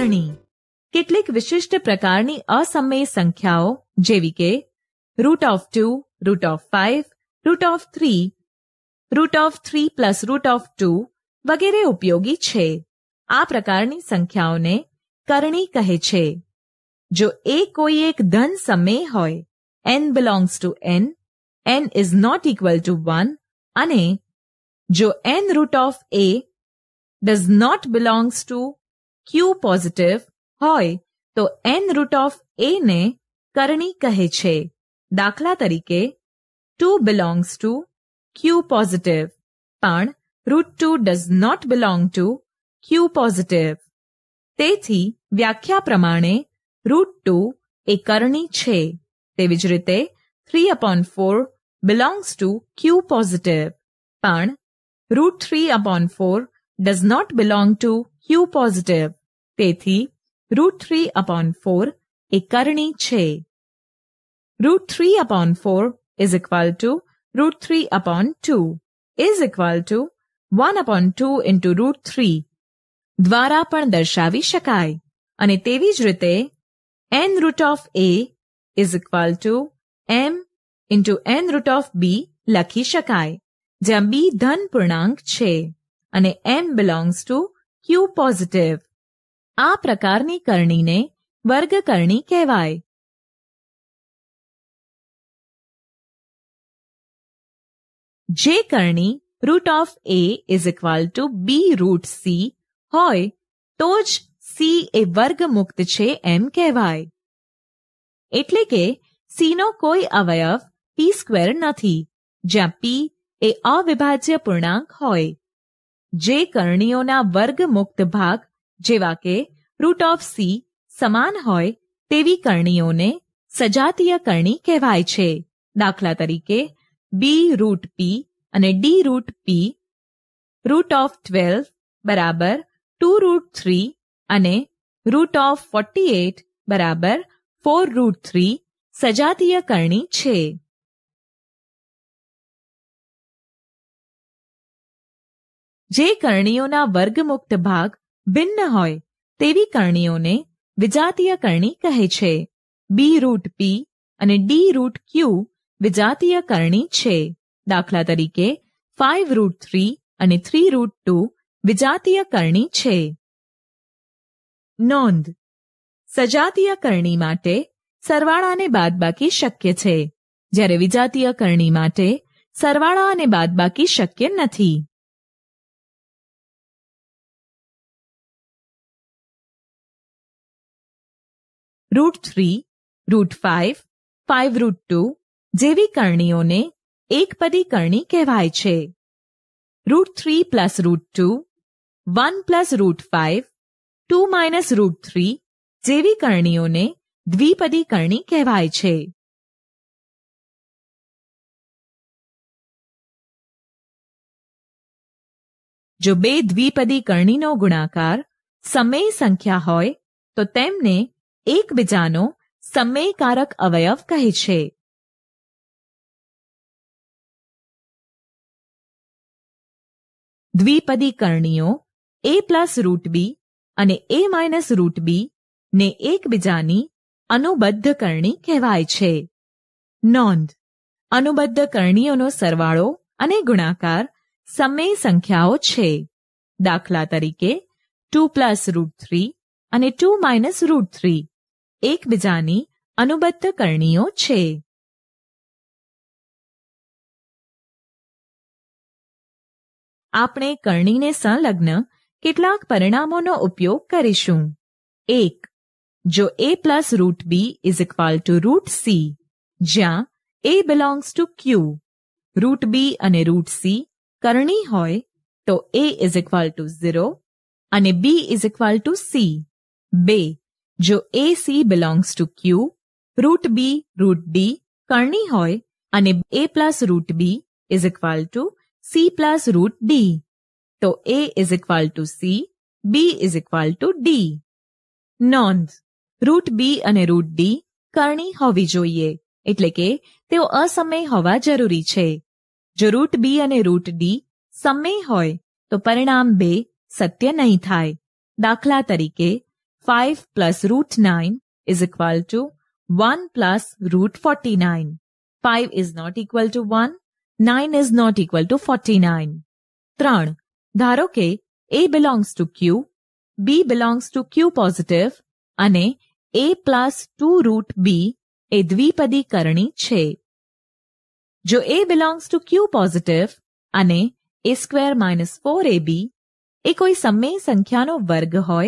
સરણી કેટલીક વિશિષ્ટ પ્રકારની અસમય સંખ્યાઓ જેવી કે root of two root of five root of three root of three plus root of two વગેરે ઉપયોગી છે આ પ્રકારની સંખ્યાઓને કરણી કહે છે જો એ કોઈ એક ધન સમય હોય n belongs to N n is not equal to one અને જો n root of a does not belongs to Q positive હોય તો એન રૂટ ઓફ એ ને કરણી કહે છે દાખલા તરીકે two belongs to Q positive પણ root two does not belong to Q positive તેથી વ્યાખ્યા પ્રમાણે રૂટ ટુ એ કરણી છે તેવી જ રીતે three upon four belongs to Q positive પણ root three upon four does not belong to Q positive તેથી રૂટ થ્રી અપોન ફોર એ કરણી છે root three upon four is equal to root three upon two is equal to one upon two into root three દ્વારા પણ દર્શાવી શકાય અને તેવી જ રીતે n root of a is equal to m into n root of બી લખી શકાય જ્યાં બી ધન પૂર્ણાંક છે અને m belongs to Q positive आ प्रकारनी करणी ने वर्गकरणी कहवाय जे करणी root of a is equal to b root c हो तो सी ए वर्ग मुक्त छे एम कहवाय એટલે કે સી નો કોઈ અવયવ પી સ્ક્વેર નથી જ્યાં પી એ અવિભાજ્ય પૂર્ણાંક હોય જે કરણીઓના વર્ગમુક્ત ભાગ જેવા કે રૂટ ઓફ સી સમાન હોય તેવી કરણીઓને સજાતીય કરણી કહેવાય છે દાખલા તરીકે બી રૂટ પી અને d root p root of twelve બરાબર ટુ રૂટ થ્રી અને રૂટ ઓફ ફોર્ટી એટ બરાબર ફોર રૂટ થ્રી સજાતીય કરણી છે જે કરણીઓના વર્ગમુક્ત ભાગ ભિન્ન હોય તેવી કરણીઓને વિજાતીય કરણી કહે છે બી રૂટ પી અને ડી રૂટ ક્યુ વિજાતીય કરણી છે દાખલા તરીકે ફાઇવ રૂટ થ્રી અને થ્રી રૂટ ટુ વિજાતીય કરણી છે નોંધ સજાતીય કરણી માટે સરવાળાને બાદબાકી શક્ય છે જ્યારે વિજાતીય કરણી માટે સરવાળા અને બાદબાકી શક્ય નથી root three root five five root two जेवी करणीओ ने एक पदी करणी कहवाय root three plus root two one plus root five two minus root three जेवी करणीओ ने द्विपदी कर्णी कहवाय जो बे द्विपदी कर्णी नो गुणाकार समय संख्या होय तो तेमने એકબીજાનો સમયકારક અવયવ કહે છે દ્વિપદી કરણીઓ એ પ્લસ રૂટ બી અને એ માઇનસ રૂટ બી ને એકબીજાની અનુબદ્ધ કરણી કહેવાય છે નોંધ અનુબદ્ધ કરણીઓનો સરવાળો અને ગુણાકાર સમય સંખ્યાઓ છે દાખલા તરીકે ટુ પ્લસ રૂટ થ્રી અને ટુ માઇનસ રૂટ થ્રી એકબીજાની અનુબદ્ધ કરણીઓ છે આપણે કરણીને સંલગ્ન કેટલાક પરિણામોનો ઉપયોગ કરીશું એક જો a plus root b is equal to root c જ્યાં a belongs to Q root b અને રૂટ સી કરણી હોય તો a is equal to zero અને b is equal to c બે જો AC belongs to Q root b root d કર્ણી હોય અને a plus root b is equal to c plus root d તો a is equal to c b is equal two d નોંધ root b અને root D કરણી હોવી જોઈએ એટલે કે તેઓ અસમય હોવા જરૂરી છે જો રૂટ બી અને રૂટ ડી સમય હોય તો પરિણામ બે સત્ય નહીં થાય દાખલા તરીકે 5 plus root 9 is equal to 1 plus root 49. 5 is not equal to 1. 9 is not equal to 49. 3. ધારો કે A belongs to Q, B belongs to Q positive અને A plus 2 root B એ દ્વિપદી કરણી છે જો A belongs to Q positive અને A square minus 4AB એ કોઈ સમય સંખ્યાનો વર્ગ હોય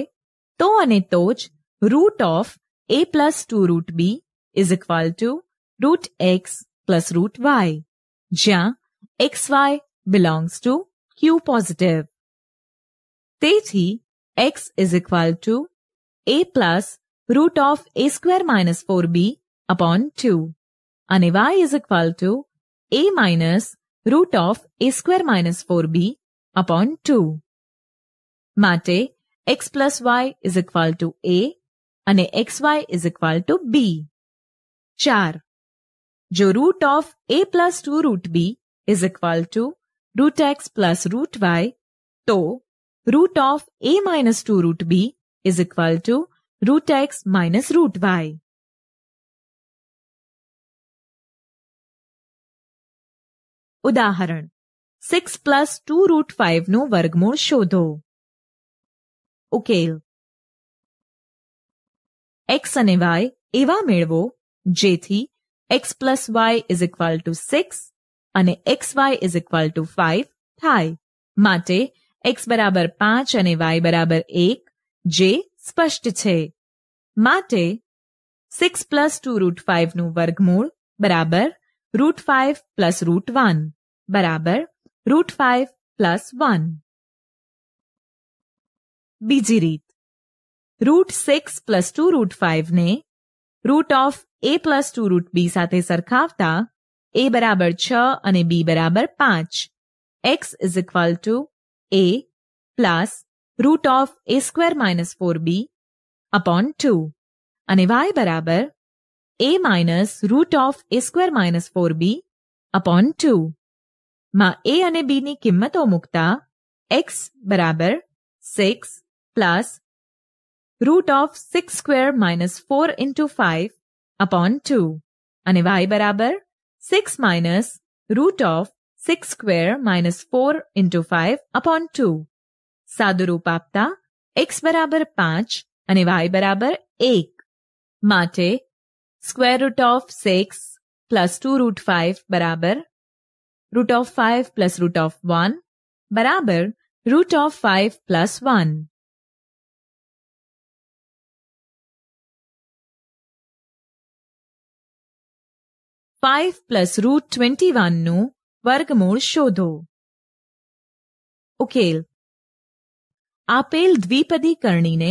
તો અને તો જ root of a plus 2 root b is equal to root x plus root y, જ્યાં xy belongs to q positive. તેથી x is equal to a plus root of a square minus 4b upon 2 અને y is equal to a minus root of a square minus 4b upon 2. માટે x plus y is equal to a અને x y is equal to b ચાર જો root of a plus two root b is equal to root x plus root y તો root of a minus two root b is equal to root x minus root y ઉદાહરણ six plus two root ફાઇવનું વર્ગમૂળ શોધો ઉકેલ x અને y એવા મેળવો જેથી x plus y is equal to six અને x y is equal to five થાય માટે એક્સ બરાબર પાંચ અને વાય બરાબર એક જે સ્પષ્ટ છે માટે સિક્સ પ્લસ ટુ રૂટ ફાઇવનું વર્ગમૂળ બરાબર root five plus root one બરાબર રૂટ ફાઇવ પ્લસ વન बीजीरीत √6 + 2√5 ने √a + 2√b સાથે સરખાवता a = 6 અને b = 5 x = a + √a² - 4b / 2 અને y = a - √a² - 4b / 2 માં a અને b ની કિંમતો મૂકતા x = 6 प्लस √6² - 4 * 5 / 2 અને y = 6 - √6² - 4 * 5 / 2 સાદુરૂપ આપતા x = 5 અને y = 1 માટે √6 + 2√5 = √5 + √1 = √5 + 1 5 + √21 ਨੂੰ ਵਰਗਮੂਲ ਛੋਦੋ ओके ਆਪેલ દ્વિપદી કરણીને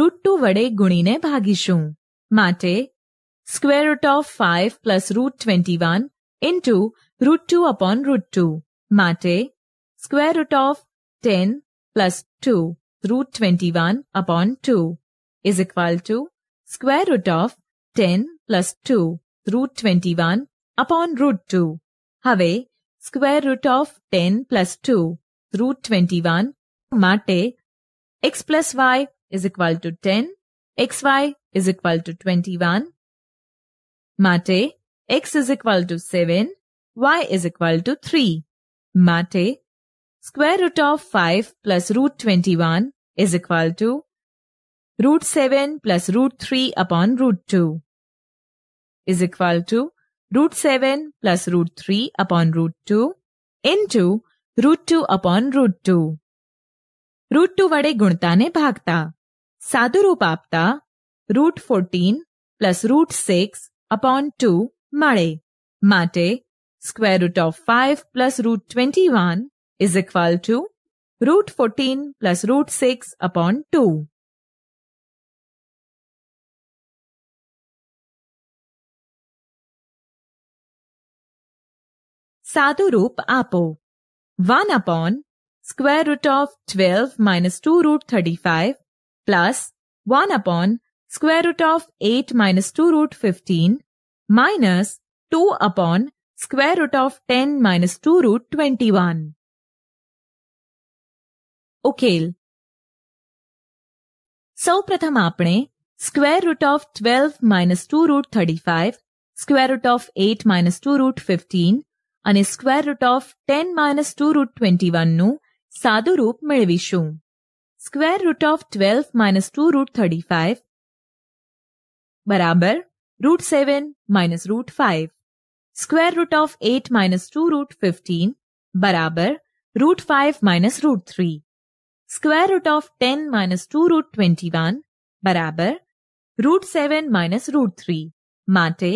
√2 વડે ગુણીને ભાગી ຊું માટે √5 + √21 * √2 / √2 માટે √10 + 2 √21 / 2 = √10 + 2 root 21 upon root 2. have square root of 10 plus 2 root 21 Mate, x plus y is equal to 10 xy is equal to 21 Mate, x is equal to 7 y is equal to 3 Mate, square root of 5 plus root 21 is equal to root 7 plus root 3 upon root 2. is equal to root 7 plus root 3 upon root 2 into root 2 upon root 2. Root two વડે ગુણતાને ભાગતા સાદું રૂપ આપતા root fourteen plus root six upon two મળે માટે square root of five plus root twenty one is equal to root fourteen plus root six upon two सादु रूप आपो one upon square root of twelve minus two root thirty five plus one upon square root of eight minus two root fifteen minus two upon square root of ten minus two root twenty one उकेल सौ प्रथम अपने square root of twelve minus two root thirty five square root of eight minus two root fifteen અને √10 - 2√21 ને સાદુ રૂપ મેળવીશું √12 - 2√35 = √7 - √5 √8 - 2√15 = √5 - √3 √10 - 2√21 = √7 - √3 માટે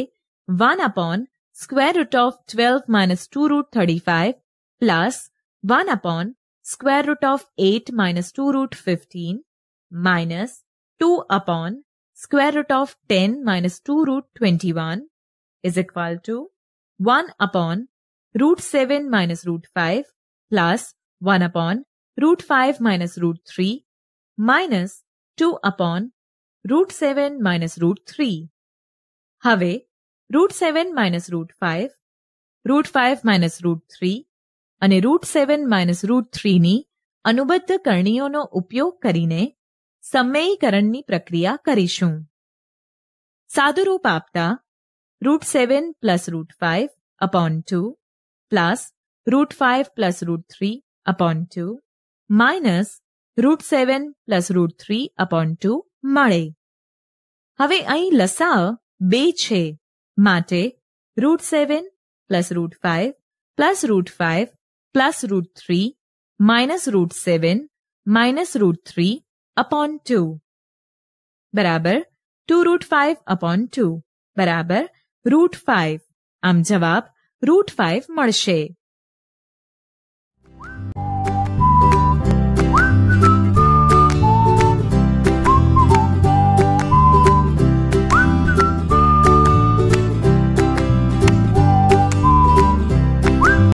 1/ square root of 12 minus 2 root 35 plus 1 upon square root of 8 minus 2 root 15 minus 2 upon square root of 10 minus 2 root 21 is equal to 1 upon root 7 minus root 5 plus 1 upon root 5 minus root 3 minus 2 upon root 7 minus root 3. હવે root seven minus root five root five minus root three અને root seven minus root થ્રીની અનુબદ્ધ કરણીઓનો ઉપયોગ કરીને સમયીકરણની પ્રક્રિયા કરીશું સાદુરૂપ આપતા root seven plus root five upon two plus root five plus root three upon two minus root seven plus root three upon two મળે હવે અહીં લસાઅ બે છે માટે root seven plus root five plus root five plus root three minus root seven minus root three upon two बराबर two root five upon two बराबर root five આમ જવાબ રૂટ ફાઇવ મળશે